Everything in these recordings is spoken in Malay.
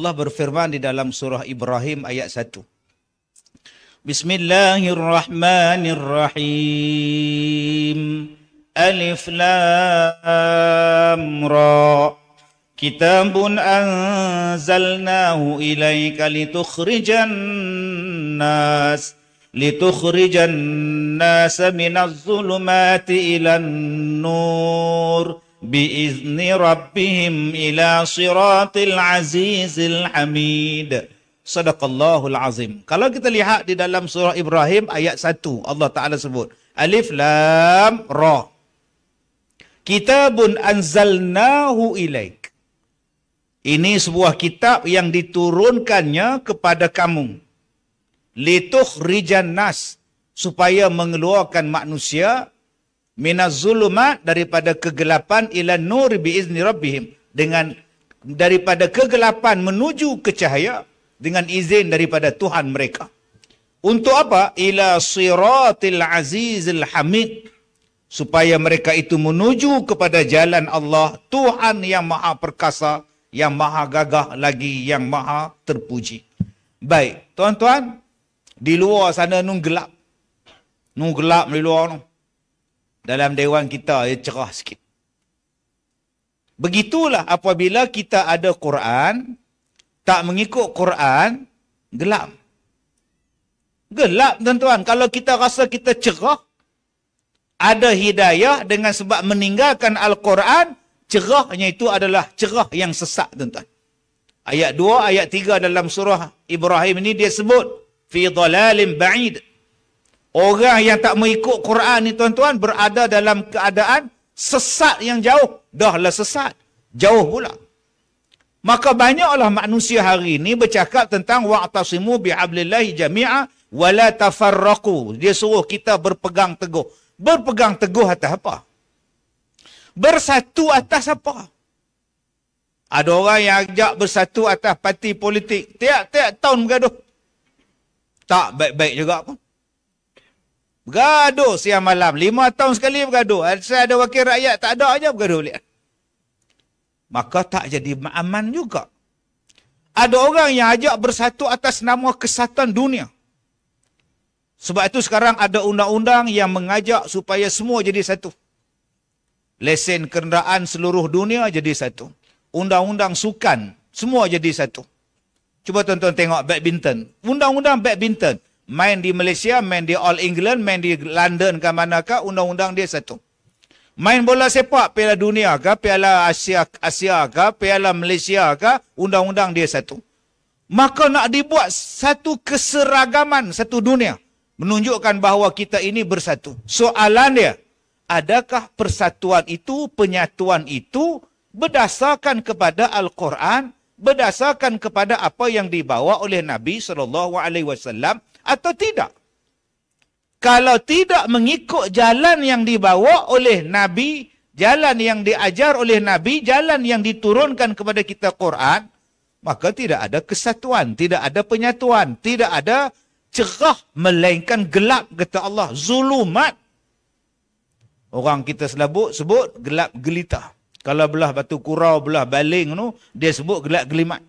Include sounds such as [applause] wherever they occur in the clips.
Allah berfirman di dalam surah Ibrahim ayat 1. Bismillahirrahmanirrahim. Alif Lam Ra. Kitabun anzalnahu ilaika litukhrijan nas litukhrijan nas minaz zulumati ilan nur. بإذن ربهم ila صراط العزيز الحميد Sadaqallahul Azim. kalau kita lihat di dalam surah Ibrahim ayat 1 Allah Ta'ala sebut Alif Lam Ra Kitabun anzalnahu ilaik ini sebuah kitab yang diturunkannya kepada kamu. Lituh rijan nas. Supaya mengeluarkan manusia minazulumat daripada kegelapan ila nur biizni rabbihim dengan daripada kegelapan menuju ke cahaya dengan izin daripada Tuhan mereka. Untuk apa? Ila siratil azizil hamid. Supaya mereka itu menuju kepada jalan Allah, Tuhan yang maha perkasa, yang maha gagah lagi, yang maha terpuji. Baik, tuan-tuan, di luar sana nung gelap. Nung gelap di luar. Nung dalam dewan kita dia cerah sikit. Begitulah apabila kita ada Quran, tak mengikut Quran, gelap. Gelap tuan-tuan. Kalau kita rasa kita cerah, ada hidayah dengan sebab meninggalkan Al-Quran, cerahnya itu adalah cerah yang sesak tuan-tuan. Ayat 2, ayat 3 dalam surah Ibrahim ini dia sebut, fi dhalalim ba'id. Orang yang tak mengikut Quran ni tuan-tuan berada dalam keadaan sesat yang jauh. Dahlah sesat. Jauh pula. Maka banyaklah manusia hari ini bercakap tentang wa'tasimu bihablillahi jami'a wa la tafarraqu. Dia suruh kita berpegang teguh. Berpegang teguh atas apa? Bersatu atas apa? Ada orang yang ajak bersatu atas parti politik. Tiap-tiap tahun bergaduh. Tak baik-baik juga pun. Bergaduh siang malam. Lima tahun sekali bergaduh. Eh, saya ada wakil rakyat, tak ada aja bergaduh. Maka tak jadi aman juga. Ada orang yang ajak bersatu atas nama kesatuan dunia. Sebab itu sekarang ada undang-undang yang mengajak supaya semua jadi satu. Lesen kenderaan seluruh dunia jadi satu. Undang-undang sukan semua jadi satu. Cuba tuan-tuan tengok badminton. Undang-undang badminton main di Malaysia, main di All England, main di London ke mana manakah, undang-undang dia satu. Main bola sepak, piala dunia ke, piala Asia, Asia ke, piala Malaysia ke, undang-undang dia satu. Maka nak dibuat satu keseragaman satu dunia. Menunjukkan bahawa kita ini bersatu. Soalan dia, adakah persatuan itu, penyatuan itu berdasarkan kepada Al-Quran, berdasarkan kepada apa yang dibawa oleh Nabi SAW atau tidak? Kalau tidak mengikut jalan yang dibawa oleh Nabi, jalan yang diajar oleh Nabi, jalan yang diturunkan kepada kita Quran, maka tidak ada kesatuan, tidak ada penyatuan, tidak ada cerah melainkan gelap kata Allah, zulumat. Orang kita selabut sebut gelap gelita. Kalau belah batu kurau, belah baling tu, dia sebut gelap gelimat.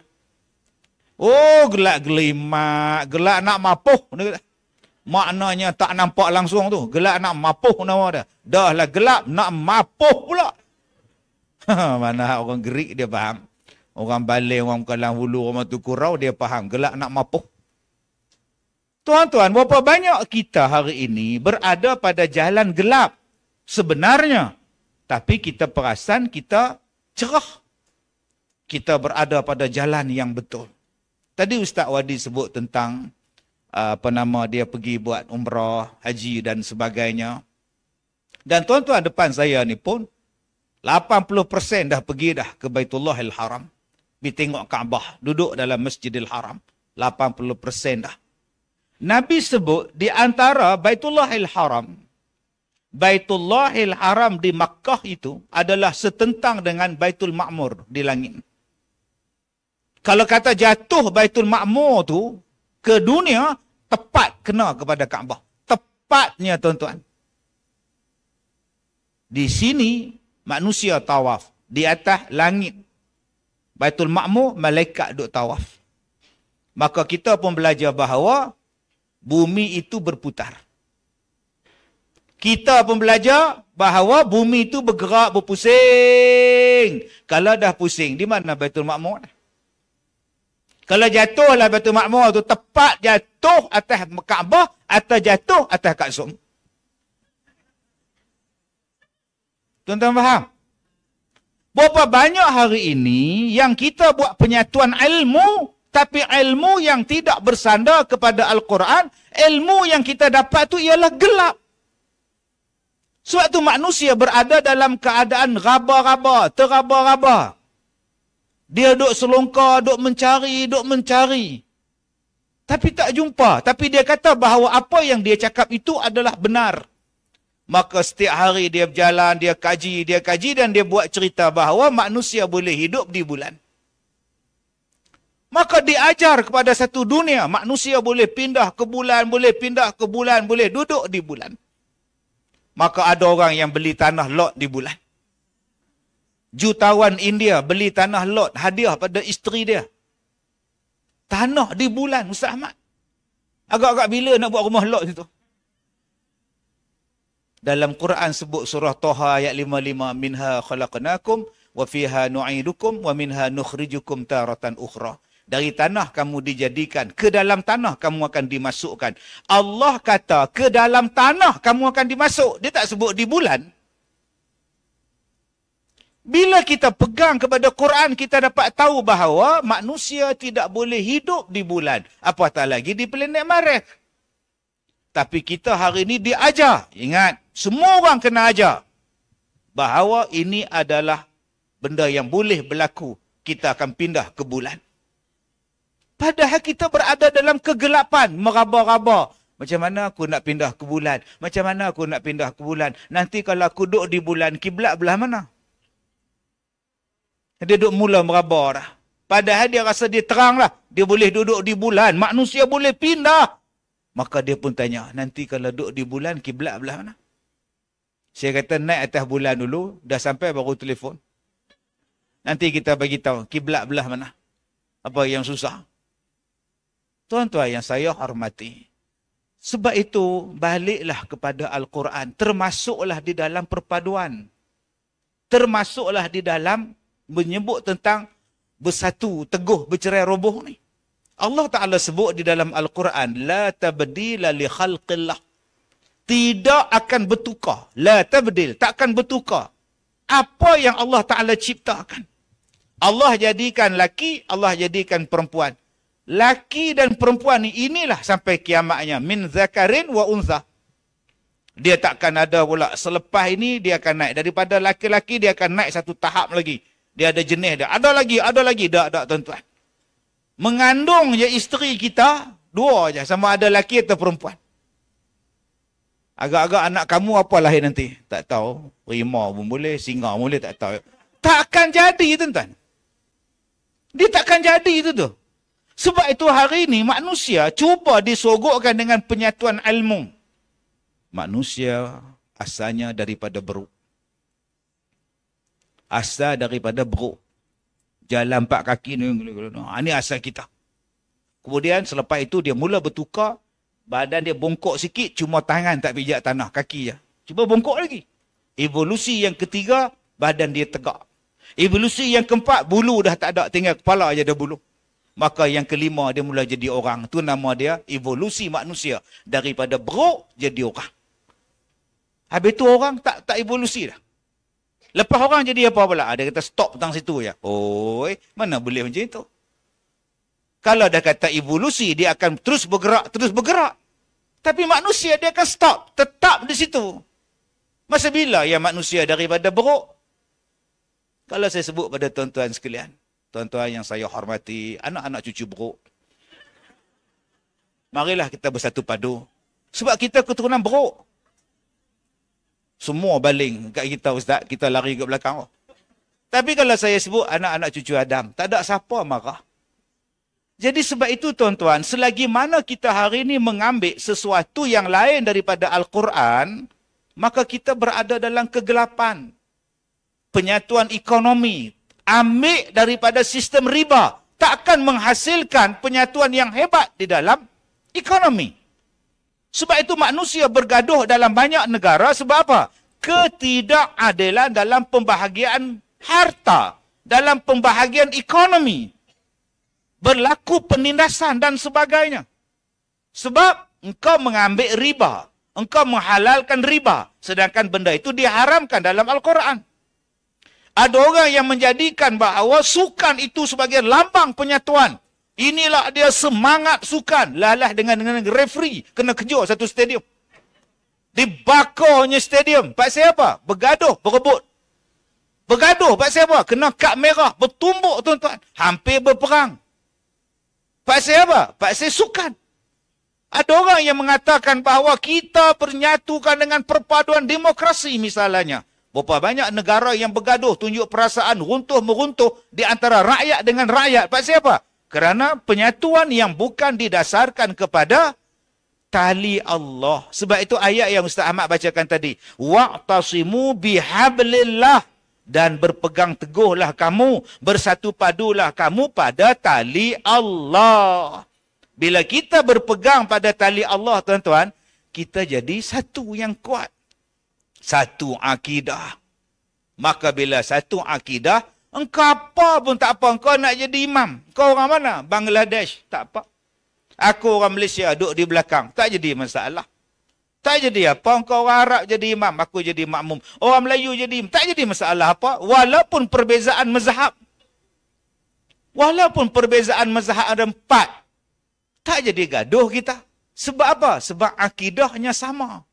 Oh, gelak gelimak, gelak nak mapuh. Maknanya tak nampak langsung tu. Gelak nak mapuh nama dia. Dah lah gelap, nak mapuh pula. [laughs] Mana orang gerik dia faham. Orang balik, orang kalang hulu, orang tu kurau, dia faham. Gelak nak mapuh. Tuan-tuan, berapa banyak kita hari ini berada pada jalan gelap sebenarnya. Tapi kita perasan kita cerah. Kita berada pada jalan yang betul. Tadi Ustaz Wadi sebut tentang uh, apa nama dia pergi buat umrah, haji dan sebagainya. Dan tuan-tuan depan saya ni pun 80% dah pergi dah ke Baitullah Al-Haram. Bi tengok Kaabah, duduk dalam Masjidil Haram. 80% dah. Nabi sebut di antara Baitullah Al-Haram, Baitullah Al-Haram di Makkah itu adalah setentang dengan Baitul Ma'mur di langit kalau kata jatuh Baitul Makmur tu ke dunia tepat kena kepada Kaabah. Tepatnya tuan-tuan. Di sini manusia tawaf di atas langit. Baitul Makmur malaikat duk tawaf. Maka kita pun belajar bahawa bumi itu berputar. Kita pun belajar bahawa bumi itu bergerak berpusing. Kalau dah pusing, di mana Baitul Makmur? Kalau jatuhlah Batu Makmur tu tepat jatuh atas Kaabah atau jatuh atas Kaksum. Tuan-tuan faham? Berapa banyak hari ini yang kita buat penyatuan ilmu tapi ilmu yang tidak bersandar kepada Al-Quran, ilmu yang kita dapat tu ialah gelap. Sebab tu manusia berada dalam keadaan raba-raba, teraba-raba. Dia duk selongkar, duk mencari, duk mencari. Tapi tak jumpa. Tapi dia kata bahawa apa yang dia cakap itu adalah benar. Maka setiap hari dia berjalan, dia kaji, dia kaji dan dia buat cerita bahawa manusia boleh hidup di bulan. Maka diajar kepada satu dunia, manusia boleh pindah ke bulan, boleh pindah ke bulan, boleh duduk di bulan. Maka ada orang yang beli tanah lot di bulan jutawan India beli tanah lot hadiah pada isteri dia. Tanah di bulan Ustaz Ahmad. Agak-agak bila nak buat rumah lot situ? Dalam Quran sebut surah Toha ayat lima lima minha khalaqnakum wa fiha nu'idukum wa minha nukhrijukum taratan ukhra. Dari tanah kamu dijadikan, ke dalam tanah kamu akan dimasukkan. Allah kata, ke dalam tanah kamu akan dimasuk. Dia tak sebut di bulan, bila kita pegang kepada Quran, kita dapat tahu bahawa manusia tidak boleh hidup di bulan. Apatah lagi di planet Marek. Tapi kita hari ini diajar. Ingat, semua orang kena ajar. Bahawa ini adalah benda yang boleh berlaku. Kita akan pindah ke bulan. Padahal kita berada dalam kegelapan, meraba-raba. Macam mana aku nak pindah ke bulan? Macam mana aku nak pindah ke bulan? Nanti kalau aku duduk di bulan, kiblat belah mana? Dia duduk mula meraba dah. Padahal dia rasa dia terang lah. Dia boleh duduk di bulan. Manusia boleh pindah. Maka dia pun tanya, nanti kalau duduk di bulan, kiblat belah mana? Saya kata naik atas bulan dulu, dah sampai baru telefon. Nanti kita bagi tahu kiblat belah mana? Apa yang susah? Tuan-tuan yang saya hormati. Sebab itu baliklah kepada Al-Quran, termasuklah di dalam perpaduan. Termasuklah di dalam menyebut tentang bersatu, teguh, bercerai roboh ni. Allah Ta'ala sebut di dalam Al-Quran, La tabdila li khalqillah. Tidak akan bertukar. La tabdil. Tak akan bertukar. Apa yang Allah Ta'ala ciptakan. Allah jadikan laki, Allah jadikan perempuan. Laki dan perempuan ni inilah sampai kiamatnya. Min zakarin wa unza. Dia takkan ada pula. Selepas ini dia akan naik. Daripada laki-laki dia akan naik satu tahap lagi. Dia ada jenis dia. Ada lagi, ada lagi. Tak, tak tuan-tuan. Mengandung je isteri kita, dua je. Sama ada lelaki atau perempuan. Agak-agak anak kamu apa lahir nanti? Tak tahu. Rimau pun boleh, singa pun boleh, tak tahu. Takkan jadi tuan-tuan. Dia takkan jadi itu tu. Sebab itu hari ini manusia cuba disogokkan dengan penyatuan ilmu. Manusia asalnya daripada beruk asal daripada bro Jalan empat kaki ni. Ini ha, asal kita. Kemudian selepas itu dia mula bertukar. Badan dia bongkok sikit. Cuma tangan tak pijak tanah. Kaki je. cuma bongkok lagi. Evolusi yang ketiga. Badan dia tegak. Evolusi yang keempat. Bulu dah tak ada. Tinggal kepala je dah bulu. Maka yang kelima dia mula jadi orang. Itu nama dia evolusi manusia. Daripada bro jadi orang. Habis tu orang tak tak evolusi dah. Lepas orang jadi apa pula? Ada kata stop tentang situ ya. Oh, mana boleh macam itu? Kalau dah kata evolusi, dia akan terus bergerak, terus bergerak. Tapi manusia dia akan stop, tetap di situ. Masa bila ya manusia daripada beruk? Kalau saya sebut pada tuan-tuan sekalian, tuan-tuan yang saya hormati, anak-anak cucu beruk. Marilah kita bersatu padu. Sebab kita keturunan beruk. Semua baling kat kita ustaz, kita lari ke belakang. Oh. Tapi kalau saya sebut anak-anak cucu Adam, tak ada siapa marah. Jadi sebab itu tuan-tuan, selagi mana kita hari ini mengambil sesuatu yang lain daripada Al-Quran, maka kita berada dalam kegelapan. Penyatuan ekonomi, ambil daripada sistem riba, takkan menghasilkan penyatuan yang hebat di dalam ekonomi. Sebab itu manusia bergaduh dalam banyak negara sebab apa? Ketidakadilan dalam pembahagian harta, dalam pembahagian ekonomi. Berlaku penindasan dan sebagainya. Sebab engkau mengambil riba, engkau menghalalkan riba sedangkan benda itu diharamkan dalam al-Quran. Ada orang yang menjadikan bahawa sukan itu sebagai lambang penyatuan. Inilah dia semangat sukan. Lalah dengan, dengan referee. Kena kejur satu stadium. Dibakarnya stadium. Pasal apa? Bergaduh, berebut. Bergaduh pasal apa? Kena kad merah, bertumbuk tuan-tuan. Hampir berperang. Pasal apa? Pasal sukan. Ada orang yang mengatakan bahawa kita bernyatukan dengan perpaduan demokrasi misalnya. Berapa banyak negara yang bergaduh, tunjuk perasaan runtuh-meruntuh di antara rakyat dengan rakyat. Pasal apa? Kerana penyatuan yang bukan didasarkan kepada tali Allah. Sebab itu ayat yang Ustaz Ahmad bacakan tadi. Wa'tasimu bihablillah. Dan berpegang teguhlah kamu. Bersatu padulah kamu pada tali Allah. Bila kita berpegang pada tali Allah tuan-tuan. Kita jadi satu yang kuat. Satu akidah. Maka bila satu akidah. Engkau apa pun tak apa. Engkau nak jadi imam. Kau orang mana? Bangladesh. Tak apa. Aku orang Malaysia duduk di belakang. Tak jadi masalah. Tak jadi apa. Engkau orang Arab jadi imam. Aku jadi makmum. Orang Melayu jadi imam. Tak jadi masalah apa. Walaupun perbezaan mazhab. Walaupun perbezaan mazhab ada empat. Tak jadi gaduh kita. Sebab apa? Sebab akidahnya sama.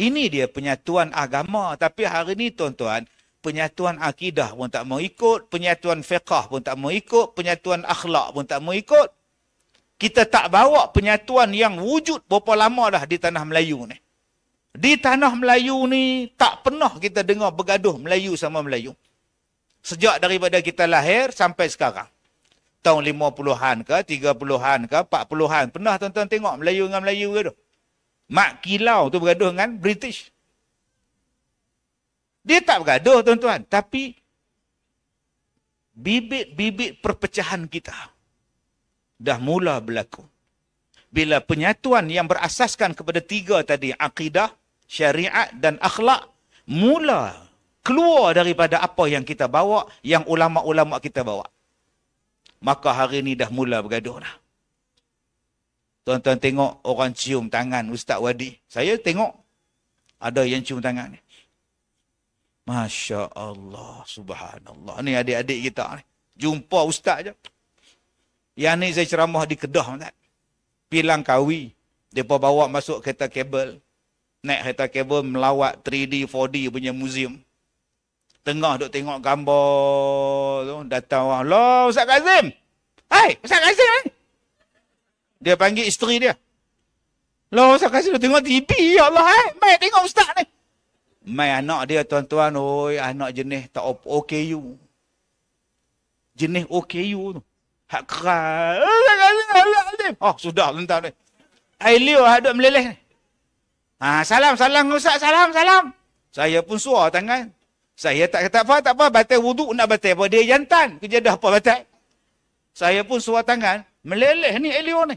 Ini dia penyatuan agama. Tapi hari ini tuan-tuan, penyatuan akidah pun tak mau ikut, penyatuan fiqah pun tak mau ikut, penyatuan akhlak pun tak mau ikut. Kita tak bawa penyatuan yang wujud berapa lama dah di tanah Melayu ni. Di tanah Melayu ni tak pernah kita dengar bergaduh Melayu sama Melayu. Sejak daripada kita lahir sampai sekarang. Tahun lima puluhan ke, tiga puluhan ke, 40 puluhan Pernah tuan-tuan tengok Melayu dengan Melayu ke Mak Kilau tu bergaduh dengan British. Dia tak bergaduh tuan-tuan. Tapi bibit-bibit perpecahan kita dah mula berlaku. Bila penyatuan yang berasaskan kepada tiga tadi, akidah, syariat dan akhlak, mula keluar daripada apa yang kita bawa, yang ulama-ulama kita bawa. Maka hari ini dah mula bergaduh dah. Tuan-tuan tengok orang cium tangan Ustaz Wadi. Saya tengok ada yang cium tangan ni. Masya Allah, subhanallah. Ni adik-adik kita ni. Jumpa ustaz je. Yang ni saya ceramah di Kedah. Tak? Pilang kawi. Mereka bawa masuk kereta kabel. Naik kereta kabel melawat 3D, 4D punya muzium. Tengah duk tengok gambar tu. Datang orang. Loh, Ustaz Kazim. Hai, Ustaz Kazim. Eh? Dia panggil isteri dia. Loh, Ustaz Kazim. Tengok TV. Ya Allah. Eh? Baik tengok Ustaz ni. Mai anak dia tuan-tuan, oi anak jenis tak op OKU. Jenis OKU tu. Hak keras. Eh, eh, eh, oh, sudah tuan-tuan ni. Ailio ada meleleh ni. Ha, salam, salam, ngusak, salam, salam. Saya pun suar tangan. Saya tak kata apa, tak apa. Batal wuduk nak batal apa. Dia jantan. Kerja dah apa batal. Saya pun suar tangan. Meleleh ni Elio ni.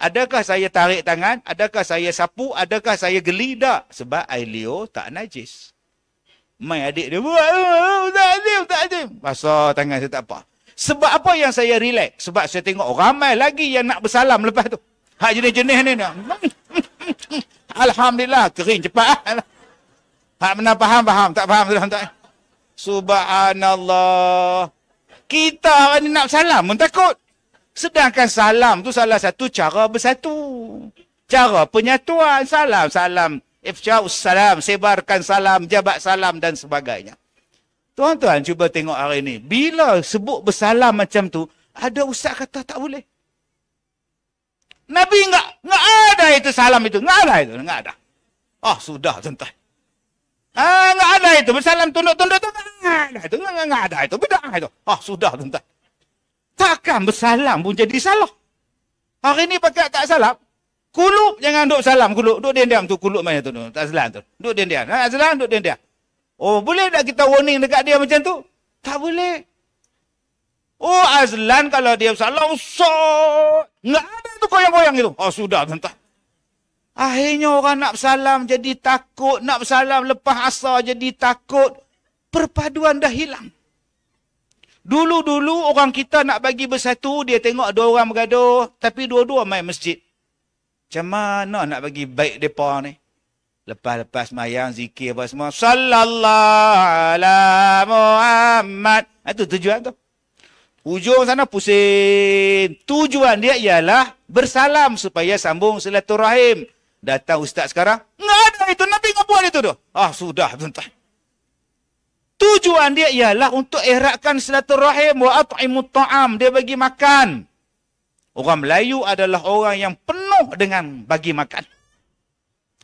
Adakah saya tarik tangan? Adakah saya sapu? Adakah saya geli? Tak. Sebab air liur tak najis. Mai adik dia buat. Tak azim, tak azim. Pasal tangan saya tak apa. Sebab apa yang saya relax? Sebab saya tengok ramai lagi yang nak bersalam lepas tu. Hak jenis-jenis ni. [laughs] Alhamdulillah, kering cepat. [laughs] Hak mana faham, faham. Tak faham, tak faham. Subhanallah. Kita ni nak salam pun takut. Sedangkan salam tu salah satu cara bersatu. Cara penyatuan. Salam, salam. Ifca'u salam. Sebarkan salam. Jabat salam dan sebagainya. Tuan-tuan cuba tengok hari ini. Bila sebut bersalam macam tu, ada ustaz kata tak boleh. Nabi enggak, enggak ada itu salam itu. Enggak ada itu, enggak ada. Oh, sudah tentu. Ah, enggak ada itu. Bersalam tunduk-tunduk itu, enggak ada itu. Enggak ada itu, beda itu. Oh, sudah tentu. Takkan bersalam pun jadi salah. Hari ni pakai tak salam. Kulup jangan duk salam. Kulup. Duk diam-diam tu. Kulup macam tu. tu. Tak salam tu. Duk diam-diam. Ha, salam duk diam-diam. Oh boleh tak kita warning dekat dia macam tu? Tak boleh. Oh Azlan kalau dia salah usah. Nggak ada tu koyang koyang itu. Oh sudah tentang. Akhirnya orang nak bersalam jadi takut. Nak bersalam lepas asar jadi takut. Perpaduan dah hilang. Dulu-dulu orang kita nak bagi bersatu, dia tengok dua orang bergaduh, tapi dua-dua mai masjid. Macam mana nak bagi baik mereka ni? Lepas-lepas mayang, zikir apa semua. Sallallahu ala Muhammad. Itu ha, tujuan tu. Hujung sana pusing. Tujuan dia ialah bersalam supaya sambung silaturahim. Datang ustaz sekarang. Nggak ada itu. Nabi nggak buat itu tu. Ah, sudah. Tentang. Tujuan dia ialah untuk ihratkan silaturahim wa at'imut ta'am. Dia bagi makan. Orang Melayu adalah orang yang penuh dengan bagi makan.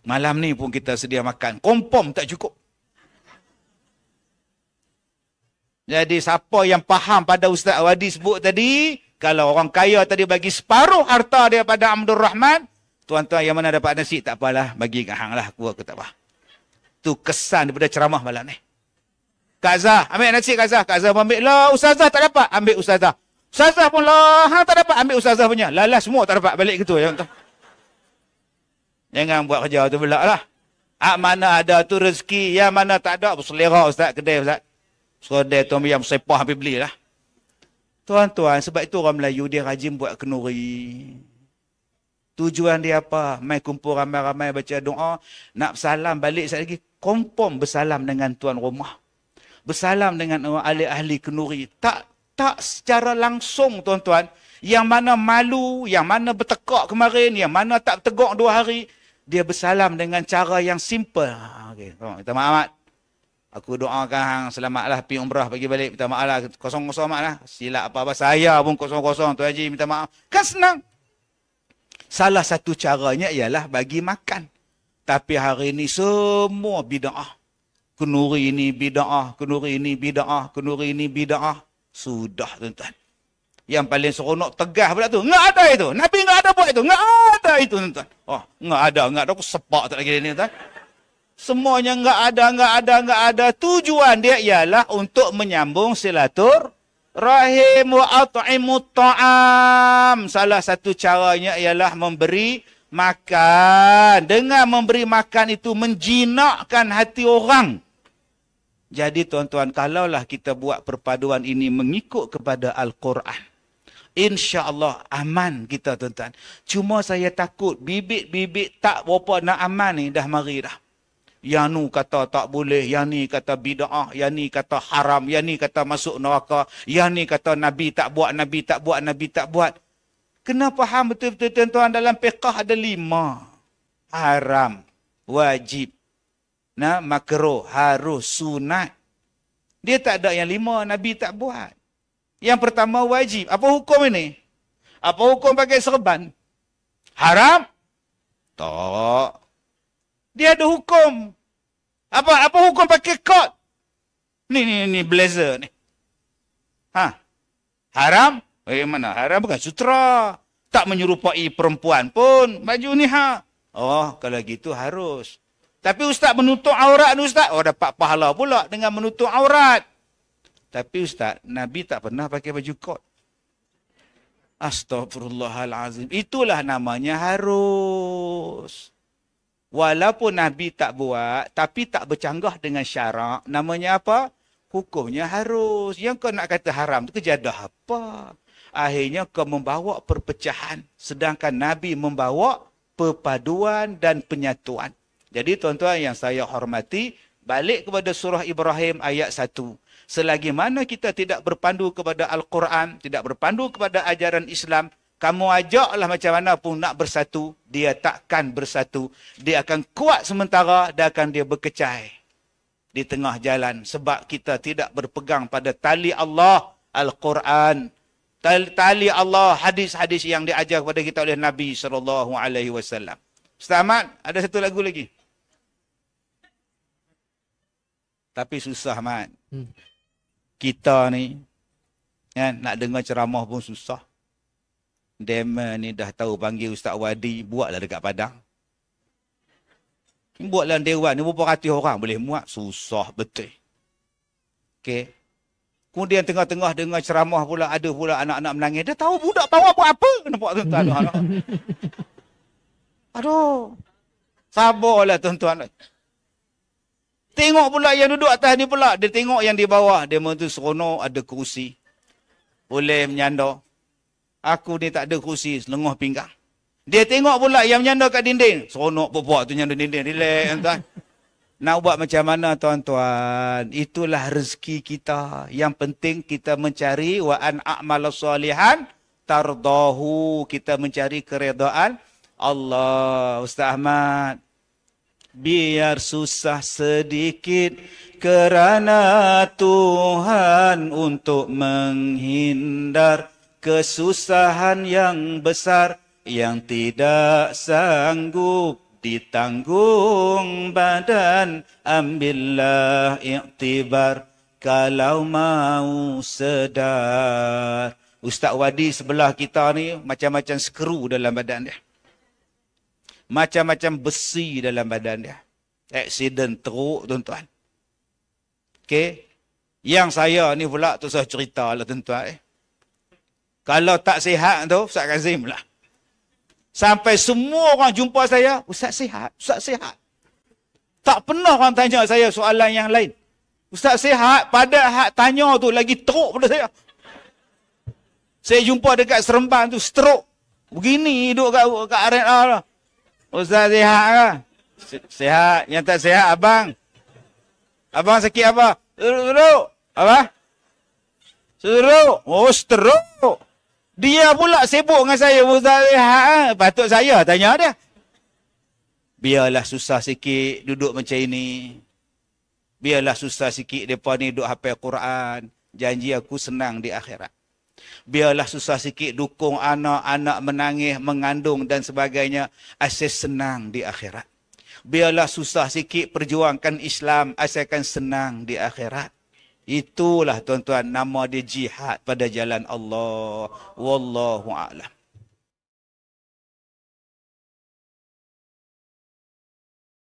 Malam ni pun kita sedia makan. Kompom tak cukup. Jadi siapa yang faham pada Ustaz Awadi sebut tadi, kalau orang kaya tadi bagi separuh harta dia pada Abdul Rahman, tuan-tuan yang mana dapat nasi, tak apalah, bagi ke hang lah, aku, aku tak faham. Itu kesan daripada ceramah malam ni. Eh. Kak Zah, ambil nasi Kak Zah. Kak Zah pun ambil. Lah, Ustazah tak dapat. Ambil Ustazah. Ustazah pun lah, ha, tak dapat. Ambil Ustazah punya. Lalas semua tak dapat. Balik gitu. Jangan, ya, jangan buat kerja tu pula lah. Ah, mana ada tu rezeki. ya mana tak ada. Selera Ustaz kedai Ustaz. Suruh dia tu ambil yang sepah habis beli lah. Tuan-tuan, sebab itu orang Melayu dia rajin buat kenuri. Tujuan dia apa? Mai kumpul ramai-ramai baca doa. Nak salam balik sekali lagi. Kompom bersalam dengan tuan rumah bersalam dengan ahli-ahli kenuri Tak tak secara langsung tuan-tuan. Yang mana malu, yang mana bertekak kemarin, yang mana tak tegak dua hari. Dia bersalam dengan cara yang simple. Ha, okey, tolong minta maaf. Aku doakan hang selamatlah pi umrah pergi balik. Minta maaf lah, Kosong-kosong mat lah. Silap apa-apa. Saya pun kosong-kosong. Tuan Haji minta maaf. Kan senang. Salah satu caranya ialah bagi makan. Tapi hari ini semua bida'ah kenuri ini bida'ah, kenuri ini bida'ah, kenuri ini bida'ah. Sudah tuan-tuan. Yang paling seronok tegah pula tu. Enggak ada itu. Nabi nggak ada buat itu. nggak ada itu tuan-tuan. Oh, nggak ada, nggak. ada. Aku sepak tak lagi ni tuan-tuan. Semuanya nggak ada, nggak ada, nggak ada. Tujuan dia ialah untuk menyambung silatur rahim wa at'imu ta'am. Salah satu caranya ialah memberi makan. Dengan memberi makan itu menjinakkan hati orang. Jadi tuan-tuan, kalaulah kita buat perpaduan ini mengikut kepada Al-Quran. InsyaAllah aman kita tuan-tuan. Cuma saya takut bibit-bibit tak berapa nak aman ni dah mari dah. Yang ni kata tak boleh, yang ni kata bida'ah, yang ni kata haram, yang ni kata masuk neraka, yang ni kata Nabi tak buat, Nabi tak buat, Nabi tak buat. Kena faham betul-betul tuan-tuan dalam fiqah ada lima. Haram, wajib, nah makro harus sunat. Dia tak ada yang lima Nabi tak buat. Yang pertama wajib. Apa hukum ini? Apa hukum pakai serban? Haram? Tak. Dia ada hukum. Apa apa hukum pakai kot? Ni ni ni blazer ni. Ha. Haram? Eh mana? Haram bukan sutra. Tak menyerupai perempuan pun baju ni ha. Oh, kalau gitu harus. Tapi ustaz menutup aurat ni ustaz. Oh dapat pahala pula dengan menutup aurat. Tapi ustaz, Nabi tak pernah pakai baju kot. Astagfirullahalazim. Itulah namanya harus. Walaupun Nabi tak buat, tapi tak bercanggah dengan syarak, namanya apa? Hukumnya harus. Yang kau nak kata haram itu kejadah apa? Akhirnya kau membawa perpecahan. Sedangkan Nabi membawa perpaduan dan penyatuan. Jadi tuan-tuan yang saya hormati, balik kepada surah Ibrahim ayat 1. Selagi mana kita tidak berpandu kepada Al-Quran, tidak berpandu kepada ajaran Islam, kamu ajaklah macam mana pun nak bersatu, dia takkan bersatu. Dia akan kuat sementara dan akan dia berkecai di tengah jalan sebab kita tidak berpegang pada tali Allah Al-Quran tali Allah hadis-hadis yang diajar kepada kita oleh Nabi saw. Selamat, ada satu lagu lagi. Tapi susah mat. Hmm. Kita ni kan nak dengar ceramah pun susah. Demo ni dah tahu panggil Ustaz Wadi buatlah dekat Padang. Buatlah dewan ni berapa ratus orang boleh muat susah betul. Okay, Kemudian tengah-tengah dengar ceramah pula ada pula anak-anak menangis. Dia tahu budak tahu apa apa nampak tuan-tuan. [laughs] Aduh. Sabarlah tuan-tuan. Tengok pula yang duduk atas ni pula. Dia tengok yang di bawah. Dia mahu tu seronok ada kerusi. Boleh menyandar. Aku ni tak ada kerusi. Lenguh pinggang. Dia tengok pula yang menyandar kat dinding. Seronok buat tu nyandar dinding. Relax entah. Nak buat macam mana tuan-tuan? Itulah rezeki kita. Yang penting kita mencari wa'an a'mal salihan tardahu. Kita mencari keredaan Allah. Ustaz Ahmad biar susah sedikit kerana Tuhan untuk menghindar kesusahan yang besar yang tidak sanggup ditanggung badan ambillah iktibar kalau mau sedar Ustaz Wadi sebelah kita ni macam-macam skru dalam badan dia macam-macam besi dalam badan dia. Aksiden teruk tuan-tuan. Okey. Yang saya ni pula tu saya cerita lah tuan-tuan. Eh. Kalau tak sihat tu, Ustaz Kazim lah. Sampai semua orang jumpa saya, Ustaz sihat, Ustaz sihat. Tak pernah orang tanya saya soalan yang lain. Ustaz sihat, pada hak tanya tu lagi teruk pada saya. Saya jumpa dekat seremban tu, stroke. Begini hidup kat, kat arena lah. Ustaz sihat ke? Sihat. Yang tak sihat, abang. Abang sakit apa? Teruk-teruk. Apa? Teruk. Oh, teruk. Dia pula sibuk dengan saya. Ustaz sihat ke? Eh. Patut saya tanya dia. Biarlah susah sikit duduk macam ini. Biarlah susah sikit mereka ni duduk hafal Quran. Janji aku senang di akhirat biarlah susah sikit dukung anak-anak menangis mengandung dan sebagainya asyik senang di akhirat biarlah susah sikit perjuangkan Islam asyikkan senang di akhirat itulah tuan-tuan nama dia jihad pada jalan Allah wallahu a'lam